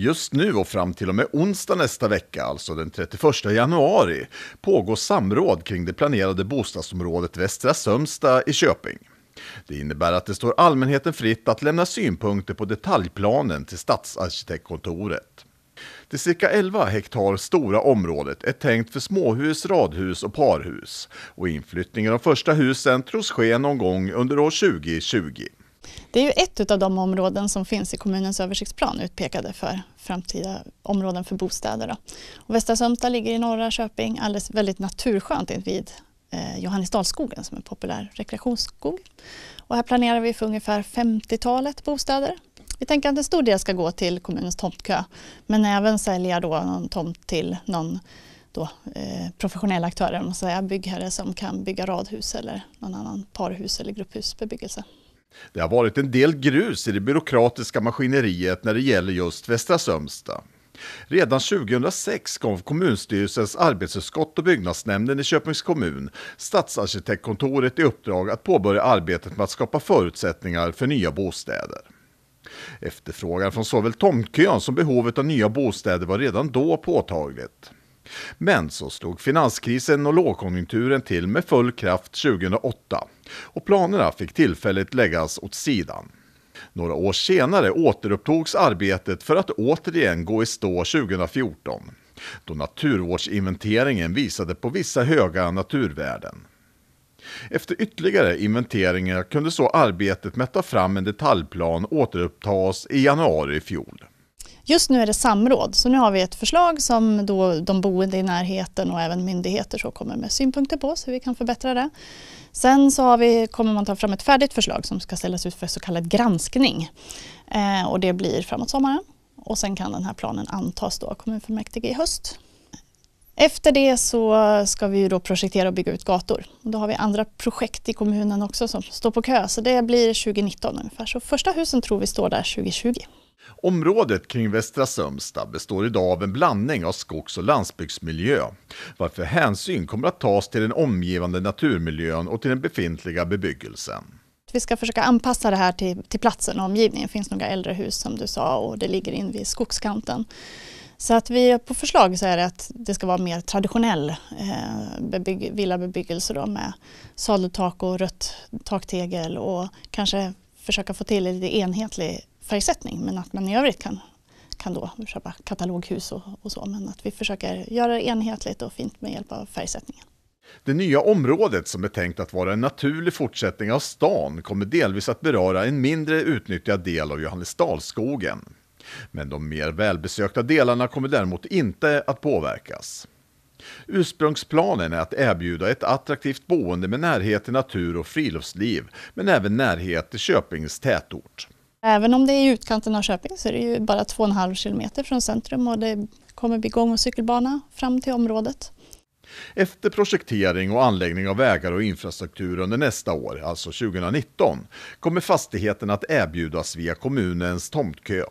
Just nu och fram till och med onsdag nästa vecka, alltså den 31 januari, pågår samråd kring det planerade bostadsområdet Västra Sömsta i Köping. Det innebär att det står allmänheten fritt att lämna synpunkter på detaljplanen till Stadsarkitektkontoret. Det cirka 11 hektar stora området är tänkt för småhus, radhus och parhus och inflyttningen av första husen tros ske någon gång under år 2020. Det är ju ett av de områden som finns i kommunens översiktsplan utpekade för framtida områden för bostäder. Då. Och Västra Sömta ligger i norra Köping, alldeles väldigt naturskönt invid eh, Johannesdalsskogen som är en populär rekreationsskog. Och här planerar vi för ungefär 50-talet bostäder. Vi tänker att en stor del ska gå till kommunens tomtkö men även sälja då någon tomt till någon då, eh, professionella aktörer, byggherre som kan bygga radhus eller någon annan parhus eller grupphusbebyggelse. Det har varit en del grus i det byråkratiska maskineriet när det gäller just Västra Sömsta. Redan 2006 gav kommunstyrelsens arbetsutskott och byggnadsnämnden i Köpings kommun stadsarkitektkontoret i uppdrag att påbörja arbetet med att skapa förutsättningar för nya bostäder. Efterfrågan från såväl tomtkön som behovet av nya bostäder var redan då påtagligt. Men så slog finanskrisen och lågkonjunkturen till med full kraft 2008 och planerna fick tillfälligt läggas åt sidan. Några år senare återupptogs arbetet för att återigen gå i stå 2014 då naturvårdsinventeringen visade på vissa höga naturvärden. Efter ytterligare inventeringar kunde så arbetet med att ta fram en detaljplan återupptas i januari i fjol. Just nu är det samråd, så nu har vi ett förslag som då de boende i närheten och även myndigheter så kommer med synpunkter på så vi kan förbättra det. Sen så vi, kommer man ta fram ett färdigt förslag som ska ställas ut för så kallad granskning eh, och det blir framåt sommaren. Och sen kan den här planen antas då av kommunfullmäktige i höst. Efter det så ska vi då projektera och bygga ut gator. Då har vi andra projekt i kommunen också som står på kö, så det blir 2019 ungefär. Så första husen tror vi står där 2020. Området kring Västra Sömstad består idag av en blandning av skogs och landsbygdsmiljö, varför hänsyn kommer att tas till den omgivande naturmiljön och till den befintliga bebyggelsen. Vi ska försöka anpassa det här till, till platsen och omgivningen. Det finns några äldre hus som du sa och det ligger in vid skogskanten. Så att vi på förslag så är det att det ska vara mer traditionell eh, villabebyggelse då med salutak och rött taktegel och kanske försöka få till en lite enhetlig färgsättning men att man i övrigt kan, kan då köpa kataloghus och, och så. Men att vi försöker göra det enhetligt och fint med hjälp av färgsättningen. Det nya området som är tänkt att vara en naturlig fortsättning av stan kommer delvis att beröra en mindre utnyttjad del av Johannesdalsskogen. Men de mer välbesökta delarna kommer däremot inte att påverkas. Ursprungsplanen är att erbjuda ett attraktivt boende med närhet till natur och friluftsliv, men även närhet till Köpings tätort. Även om det är i utkanten av Köping så är det ju bara 2,5 kilometer från centrum och det kommer bli gång och cykelbana fram till området. Efter projektering och anläggning av vägar och infrastruktur under nästa år, alltså 2019, kommer fastigheten att erbjudas via kommunens tomtkö.